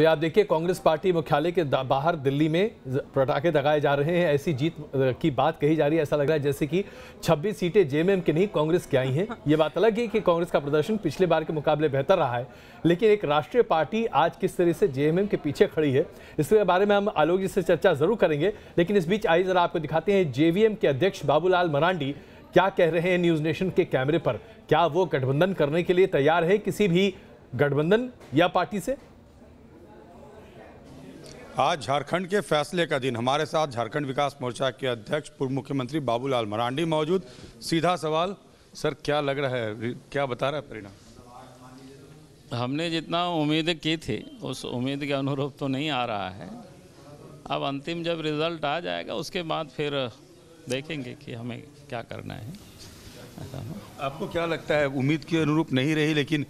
तो आप देखिए कांग्रेस पार्टी मुख्यालय के बाहर दिल्ली में पटाखे दगाए जा रहे हैं ऐसी जीत की बात कही जा रही है ऐसा लग रहा है जैसे कि 26 सीटें जेएमएम की नहीं कांग्रेस की आई हैं ये बात अलग है कि कांग्रेस का प्रदर्शन पिछले बार के मुकाबले बेहतर रहा है लेकिन एक राष्ट्रीय पार्टी आज किस तरह से जे के पीछे खड़ी है इसके बारे में हम आलोक जी से चर्चा जरूर करेंगे लेकिन इस बीच आइए जरा आपको दिखाते हैं जेवीएम के अध्यक्ष बाबूलाल मरांडी क्या कह रहे हैं न्यूज नेशन के कैमरे पर क्या वो गठबंधन करने के लिए तैयार है किसी भी गठबंधन या पार्टी से आज झारखंड के फैसले का दिन हमारे साथ झारखंड विकास मोर्चा के अध्यक्ष पूर्व मुख्यमंत्री बाबूलाल मरांडी मौजूद सीधा सवाल सर क्या लग रहा है क्या बता रहा है परिणाम हमने जितना उम्मीद की थी उस उम्मीद के अनुरूप तो नहीं आ रहा है अब अंतिम जब रिजल्ट आ जाएगा उसके बाद फिर देखेंगे कि हमें क्या करना है आपको क्या लगता है उम्मीद के अनुरूप नहीं रही लेकिन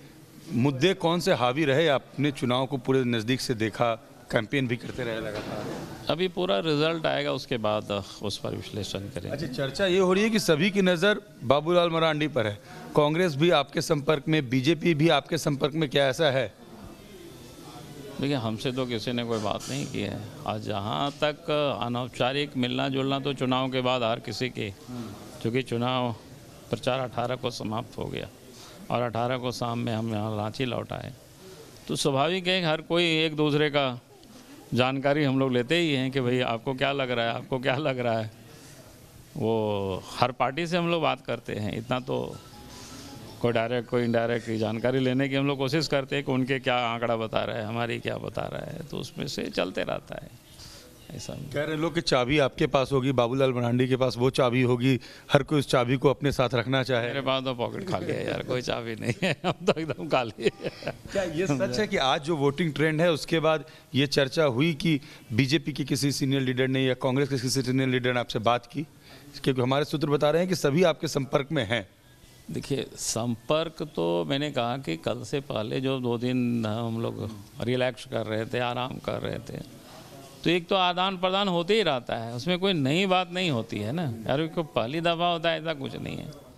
मुद्दे कौन से हावी रहे आपने चुनाव को पूरे नज़दीक से देखा कैंपेन भी करते रहे लगातार अभी पूरा रिजल्ट आएगा उसके बाद उस पर विश्लेषण करें अच्छा चर्चा ये हो रही है कि सभी की नज़र बाबूलाल मरांडी पर है कांग्रेस भी आपके संपर्क में बीजेपी भी आपके संपर्क में क्या ऐसा है देखिए हमसे तो किसी ने कोई बात नहीं की है आज जहाँ तक अनौपचारिक मिलना जुलना तो चुनाव के बाद हर किसी के क्योंकि चुनाव प्रचार अठारह को समाप्त हो गया और अठारह को शाम में हम यहाँ रांची लौट आए तो स्वाभाविक है हर कोई एक दूसरे का जानकारी हम लोग लेते ही हैं कि भाई आपको क्या लग रहा है आपको क्या लग रहा है वो हर पार्टी से हम लोग बात करते हैं इतना तो कोई डायरेक्ट कोई इनडायरेक्ट जानकारी लेने की हम लोग कोशिश करते हैं कि उनके क्या आंकड़ा बता रहा है हमारी क्या बता रहा है तो उसमें से चलते रहता है ऐसा कह रहे लोग कि चाबी आपके पास होगी बाबूलाल मरांडी के पास वो चाबी होगी हर कोई उस चाबी को अपने साथ रखना चाहे मेरे पास तो पॉकेट खाली है यार कोई चाबी नहीं है हम तो एकदम खाली क्या ये सच है कि आज जो वोटिंग ट्रेंड है उसके बाद ये चर्चा हुई कि बीजेपी के किसी सीनियर लीडर ने या कांग्रेस के किसी सीनियर लीडर ने आपसे बात की क्योंकि हमारे सूत्र बता रहे हैं कि सभी आपके संपर्क में हैं देखिए संपर्क तो मैंने कहा कि कल से पहले जो दो दिन हम लोग रिलैक्स कर रहे थे आराम कर रहे थे तो एक तो आदान प्रदान होते ही रहता है उसमें कोई नई बात नहीं होती है ना यार पहली दफा होता है ऐसा कुछ नहीं है